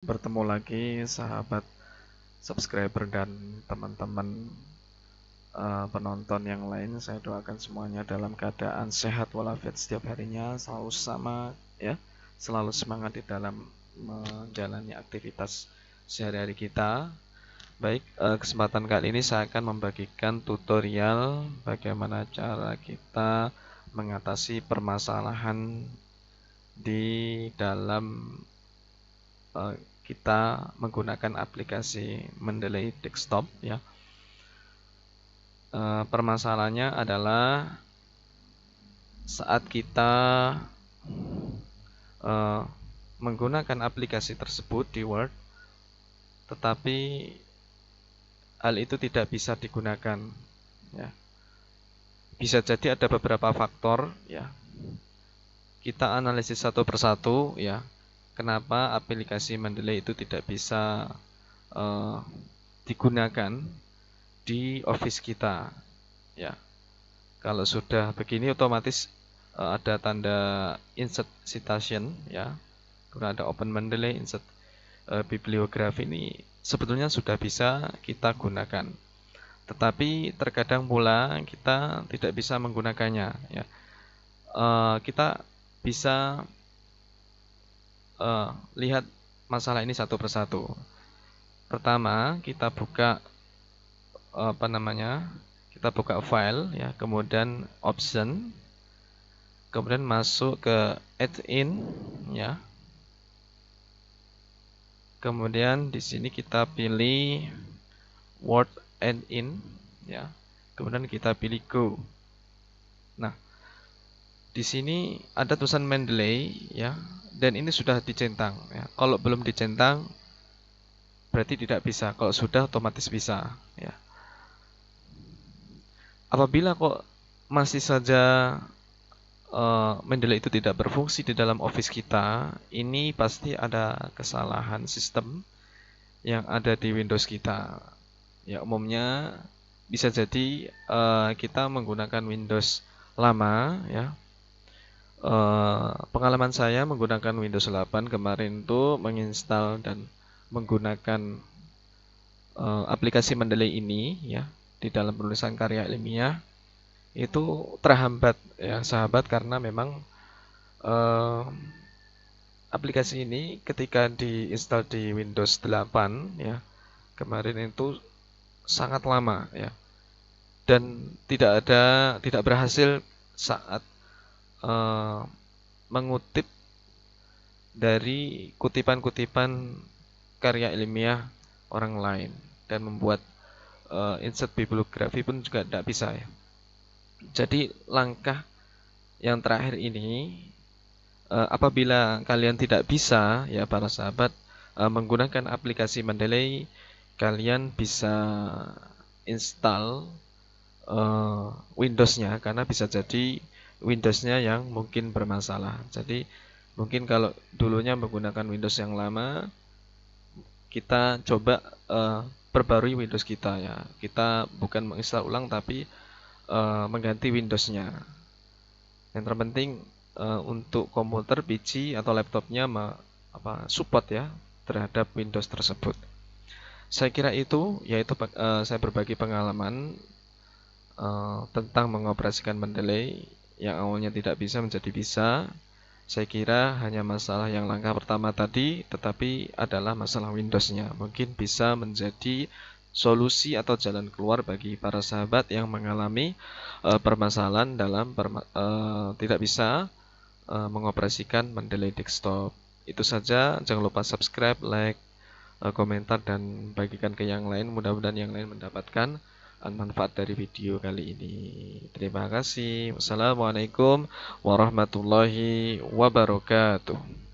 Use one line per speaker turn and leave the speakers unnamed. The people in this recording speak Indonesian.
bertemu lagi sahabat subscriber dan teman-teman uh, penonton yang lain saya doakan semuanya dalam keadaan sehat walafiat setiap harinya selalu sama ya selalu semangat di dalam menjalani aktivitas sehari-hari kita baik uh, kesempatan kali ini saya akan membagikan tutorial bagaimana cara kita mengatasi permasalahan di dalam uh, kita menggunakan aplikasi Mendeley Desktop ya. E, permasalahannya adalah saat kita e, menggunakan aplikasi tersebut di Word tetapi hal itu tidak bisa digunakan ya. Bisa jadi ada beberapa faktor ya. Kita analisis satu persatu ya kenapa aplikasi Mendeley itu tidak bisa uh, digunakan di office kita ya kalau sudah begini otomatis uh, ada tanda insert citation ya kemudian ada open Mendeley insert uh, bibliografi ini sebetulnya sudah bisa kita gunakan tetapi terkadang pula kita tidak bisa menggunakannya ya uh, kita bisa uh, lihat masalah ini satu persatu. Pertama, kita buka uh, apa namanya? Kita buka file ya, kemudian option, kemudian masuk ke add-in ya. Kemudian di sini kita pilih word add-in ya. Kemudian kita pilih go. Nah, di sini ada tulisan Mendeley ya dan ini sudah dicentang ya. Kalau belum dicentang berarti tidak bisa. Kalau sudah otomatis bisa ya. Apabila kok masih saja uh, Mendeley itu tidak berfungsi di dalam office kita, ini pasti ada kesalahan sistem yang ada di Windows kita. Ya umumnya bisa jadi uh, kita menggunakan Windows lama ya Eh, pengalaman saya menggunakan Windows 8 kemarin itu menginstal dan menggunakan uh, aplikasi Mendeley ini ya di dalam penulisan karya ilmiah itu terhambat ya sahabat karena memang uh, aplikasi ini ketika diinstal di Windows 8 ya kemarin itu sangat lama ya dan tidak ada tidak berhasil saat Eh, mengutip dari kutipan-kutipan karya ilmiah orang lain dan membuat uh, insert bibliografi pun juga tidak bisa ya. Jadi langkah yang terakhir ini uh, apabila kalian tidak bisa ya para sahabat uh, menggunakan aplikasi Mendeley kalian bisa install uh, Windows-nya karena bisa jadi Windows-nya yang mungkin bermasalah. Jadi mungkin kalau dulunya menggunakan Windows yang lama, kita coba uh, perbarui Windows kita ya. Kita bukan menginstal ulang tapi uh, mengganti Windows-nya. Yang terpenting uh, untuk komputer PC atau laptopnya apa support ya terhadap Windows tersebut. Saya kira itu yaitu uh, saya berbagi pengalaman tentang mengoperasikan Mendeley yang awalnya tidak bisa menjadi bisa. Saya kira hanya masalah yang langkah pertama tadi, tetapi adalah masalah Windows-nya. Mungkin bisa menjadi solusi atau jalan keluar bagi para sahabat yang mengalami uh, permasalahan dalam perma uh, tidak bisa uh, mengoperasikan Mendeley Desktop. Itu saja, jangan lupa subscribe, like, komentar, dan bagikan ke yang lain. Mudah-mudahan yang lain mendapatkan manfaat dari video kali ini. Terima kasih. Wassalamualaikum warahmatullahi wabarakatuh.